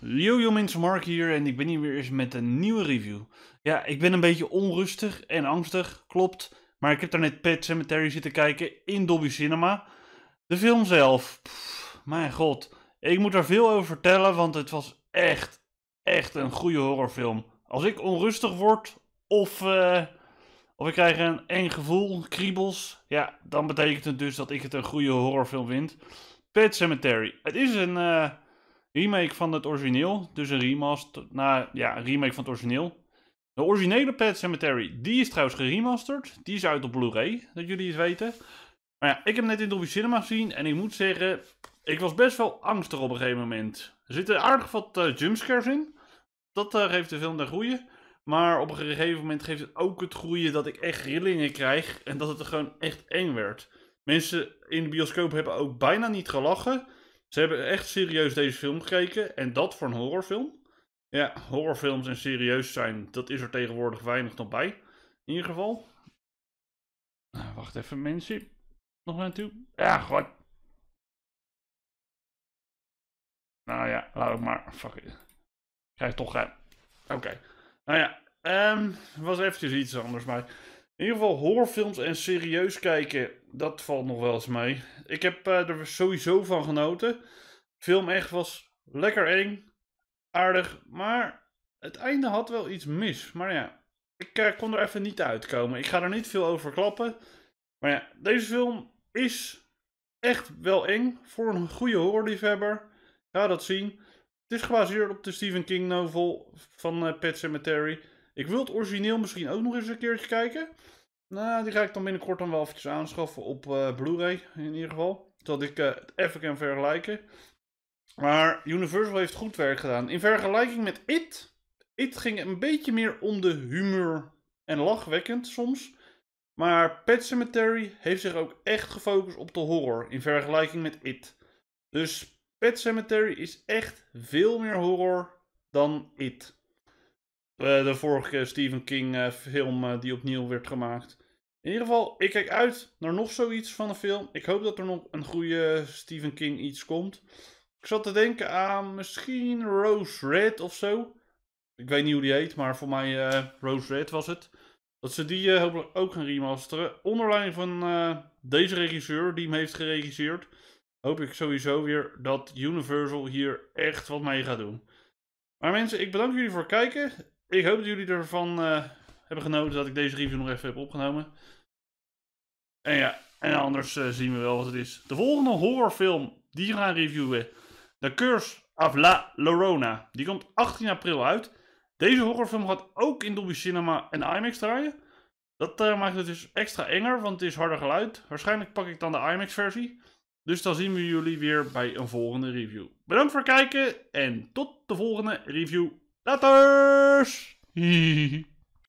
Yo, yo mensen, Mark hier en ik ben hier weer eens met een nieuwe review. Ja, ik ben een beetje onrustig en angstig, klopt. Maar ik heb daar net Pet Cemetery zitten kijken in Dolby Cinema. De film zelf, mijn god. Ik moet daar veel over vertellen, want het was echt, echt een goede horrorfilm. Als ik onrustig word of, eh, of ik krijg een eng gevoel, kriebels, ja, dan betekent het dus dat ik het een goede horrorfilm vind. Pet Cemetery, het is een... Eh, remake van het origineel. Dus een remaster. Nou ja, een remake van het origineel. De originele Pet Cemetery, die is trouwens geremasterd. Die is uit op Blu-ray, dat jullie het weten. Maar ja, ik heb net in Dolby Cinema gezien en ik moet zeggen, ik was best wel angstig op een gegeven moment. Er zitten aardig wat uh, jumpscares in. Dat uh, geeft de film naar groeien. Maar op een gegeven moment geeft het ook het groeien dat ik echt rillingen krijg en dat het er gewoon echt eng werd. Mensen in de bioscoop hebben ook bijna niet gelachen. Ze hebben echt serieus deze film gekeken. En dat voor een horrorfilm. Ja, horrorfilms en serieus zijn, dat is er tegenwoordig weinig nog bij. In ieder geval. Nou, wacht even, mensen. Nog naartoe. Ja, god. Nou ja, laat ik maar. Fuck it. krijg toch geen. Oké. Nou ja, um, was eventjes iets anders, maar... In ieder geval horrorfilms en serieus kijken, dat valt nog wel eens mee. Ik heb eh, er sowieso van genoten. De film echt was lekker eng, aardig, maar het einde had wel iets mis. Maar ja, ik eh, kon er even niet uitkomen. Ik ga er niet veel over klappen. Maar ja, deze film is echt wel eng voor een goede horrorliefhebber. Ga dat zien. Het is gebaseerd op de Stephen King novel van uh, Pet Cemetery. Ik wil het origineel misschien ook nog eens een keertje kijken. Nou, die ga ik dan binnenkort dan wel eventjes aanschaffen op eh, Blu-ray in ieder geval. Zodat ik eh, het even kan vergelijken. Maar Universal heeft goed werk gedaan. In vergelijking met It. It ging een beetje meer om de humor en lachwekkend soms. Maar Pet Cemetery heeft zich ook echt gefocust op de horror in vergelijking met It. Dus Pet Cemetery is echt veel meer horror dan It. Eh, de vorige Stephen King eh, film eh, die opnieuw werd gemaakt. In ieder geval, ik kijk uit naar nog zoiets van een film. Ik hoop dat er nog een goede Stephen King iets komt. Ik zat te denken aan misschien Rose Red of zo. Ik weet niet hoe die heet, maar voor mij Rose Red was het. Dat ze die hopelijk ook gaan remasteren. Onderlijn van deze regisseur die hem heeft geregisseerd. Hoop ik sowieso weer dat Universal hier echt wat mee gaat doen. Maar mensen, ik bedank jullie voor het kijken. Ik hoop dat jullie ervan eh, hebben genoten dat ik deze review nog even heb opgenomen. En ja, en anders eh, zien we wel wat het is. De volgende horrorfilm die we gaan reviewen. The Curse of La Llorona. Die komt 18 april uit. Deze horrorfilm gaat ook in Dolby Cinema en IMAX draaien. Dat eh, maakt het dus extra enger, want het is harder geluid. Waarschijnlijk pak ik dan de IMAX versie. Dus dan zien we jullie weer bij een volgende review. Bedankt voor het kijken en tot de volgende review. Nothers.